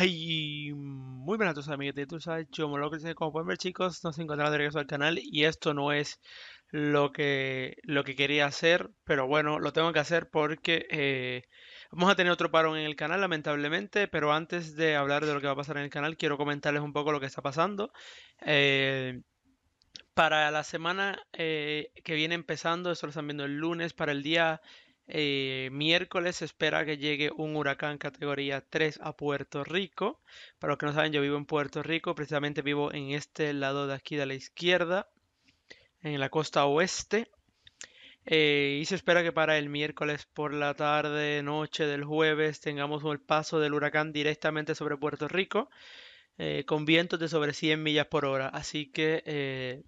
Hey, muy buenas a todos amiguitos, tú sabes, lo que como pueden ver chicos, nos encontramos de regreso al canal y esto no es lo que, lo que quería hacer, pero bueno, lo tengo que hacer porque eh, vamos a tener otro parón en el canal lamentablemente, pero antes de hablar de lo que va a pasar en el canal, quiero comentarles un poco lo que está pasando. Eh, para la semana eh, que viene empezando, esto lo están viendo el lunes, para el día eh, miércoles se espera que llegue un huracán categoría 3 a Puerto Rico. Para los que no saben, yo vivo en Puerto Rico, precisamente vivo en este lado de aquí de la izquierda, en la costa oeste. Eh, y se espera que para el miércoles por la tarde, noche del jueves, tengamos el paso del huracán directamente sobre Puerto Rico, con vientos de sobre 100 millas por hora. Así que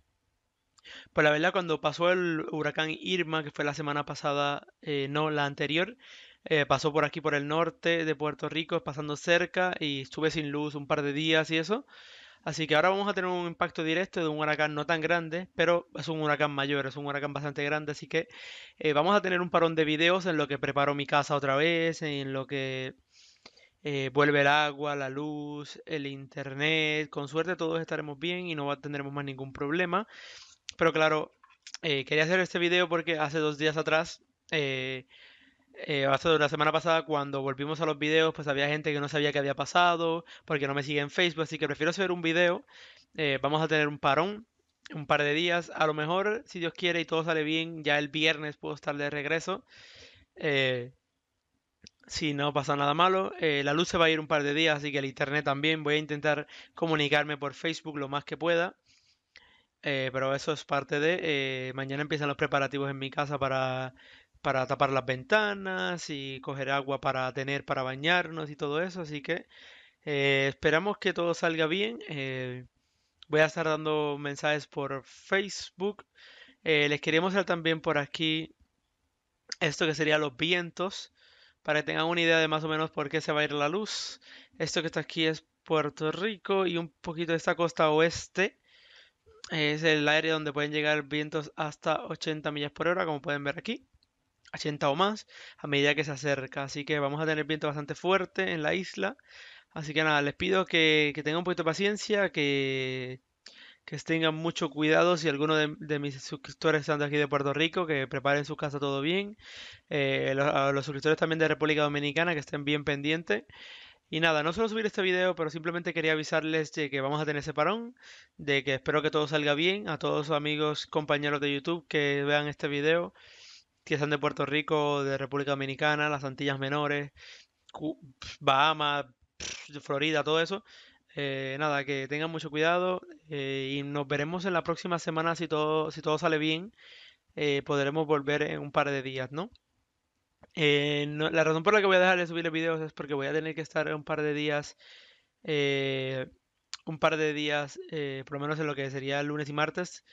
pues la verdad, cuando pasó el huracán Irma, que fue la semana pasada, eh, no la anterior, eh, pasó por aquí, por el norte de Puerto Rico, pasando cerca y estuve sin luz un par de días y eso. Así que ahora vamos a tener un impacto directo de un huracán no tan grande, pero es un huracán mayor, es un huracán bastante grande, así que eh, vamos a tener un parón de videos en lo que preparo mi casa otra vez, en lo que vuelve el agua, la luz, el internet. Con suerte todos estaremos bien y no tendremos más ningún problema. Pero claro, eh, quería hacer este video porque hace dos días atrás, eh, eh, la semana pasada, cuando volvimos a los videos, pues había gente que no sabía qué había pasado, porque no me sigue en Facebook, así que prefiero hacer un video. Eh, vamos a tener un parón, un par de días. A lo mejor, si Dios quiere y todo sale bien, ya el viernes puedo estar de regreso. Eh, si no pasa nada malo, la luz se va a ir un par de días, así que el internet también. Voy a intentar comunicarme por Facebook lo más que pueda. Eh, pero eso es parte de... Eh, mañana empiezan los preparativos en mi casa para, para tapar las ventanas y coger agua para tener, para bañarnos y todo eso. Así que eh, esperamos que todo salga bien. voy a estar dando mensajes por Facebook. les quería mostrar también por aquí esto que sería los vientos. Para que tengan una idea de más o menos por qué se va a ir la luz. Esto que está aquí es Puerto Rico y un poquito de esta costa oeste. Es el área donde pueden llegar vientos hasta 80 millas por hora, como pueden ver aquí. 80 o más a medida que se acerca. Así que vamos a tener viento bastante fuerte en la isla. Así que nada, les pido que, tengan un poquito de paciencia, que, que tengan mucho cuidado si alguno de, mis suscriptores están de aquí de Puerto Rico, que preparen su casa todo bien. Eh, los suscriptores también de República Dominicana, que estén bien pendientes. Y nada, no solo subir este video, pero simplemente quería avisarles de que vamos a tener ese parón, de que espero que todo salga bien, a todos los amigos, compañeros de YouTube que vean este video, que están de Puerto Rico, de República Dominicana, las Antillas Menores, Bahamas, Florida, todo eso. Eh, nada, que tengan mucho cuidado eh, y nos veremos en la próxima semana si todo, si todo sale bien. Eh, podremos volver en un par de días, ¿no? Eh, la razón por la que voy a dejar de subir los videos es porque voy a tener que estar un par de días, eh, un par de días, eh, por lo menos en lo que sería lunes y martes,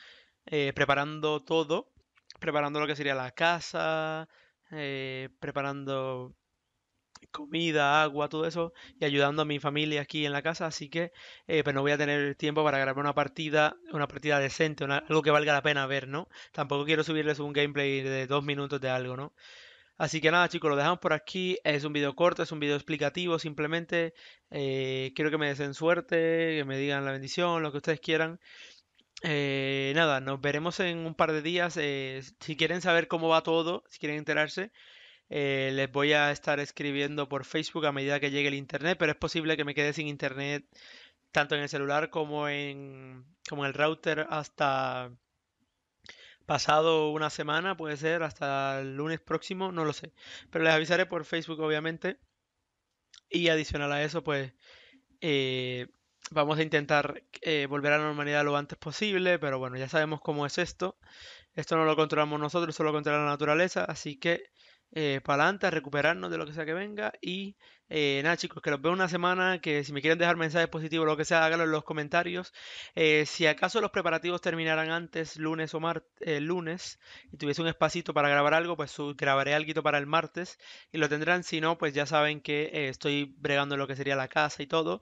eh, preparando todo, preparando lo que sería la casa, preparando comida, agua, todo eso, y ayudando a mi familia aquí en la casa, así que pues no voy a tener tiempo para grabar una partida, una partida decente, algo que valga la pena ver, ¿no? Tampoco quiero subirles un gameplay de dos minutos de algo, ¿no? Así que nada chicos, lo dejamos por aquí. Es un video corto, es un video explicativo simplemente. Eh, quiero que me deseen suerte, que me digan la bendición, lo que ustedes quieran. Eh, nada, nos veremos en un par de días. Eh, si quieren saber cómo va todo, si quieren enterarse, les voy a estar escribiendo por Facebook a medida que llegue el internet, pero es posible que me quede sin internet tanto en el celular como en, como en el router hasta pasado una semana, puede ser hasta el lunes próximo, no lo sé. Pero les avisaré por Facebook, obviamente. Y adicional a eso, pues eh, vamos a intentar eh, volver a la normalidad lo antes posible, pero bueno, ya sabemos cómo es esto. Esto no lo controlamos nosotros, solo controla la naturaleza, así que eh, para adelante, recuperarnos de lo que sea que venga. Y eh, nada, chicos, que los veo una semana. Que si me quieren dejar mensajes positivos o lo que sea, háganlo en los comentarios. Eh, si acaso los preparativos terminarán antes, lunes o martes, lunes, y tuviese un espacito para grabar algo, pues grabaré algo para el martes y lo tendrán. Si no, pues ya saben que estoy bregando lo que sería la casa y todo.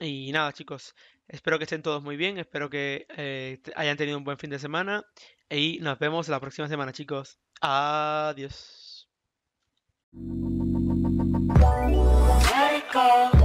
Y nada, chicos, espero que estén todos muy bien. Espero que hayan tenido un buen fin de semana. Y nos vemos la próxima semana, chicos. Adiós. Let it go.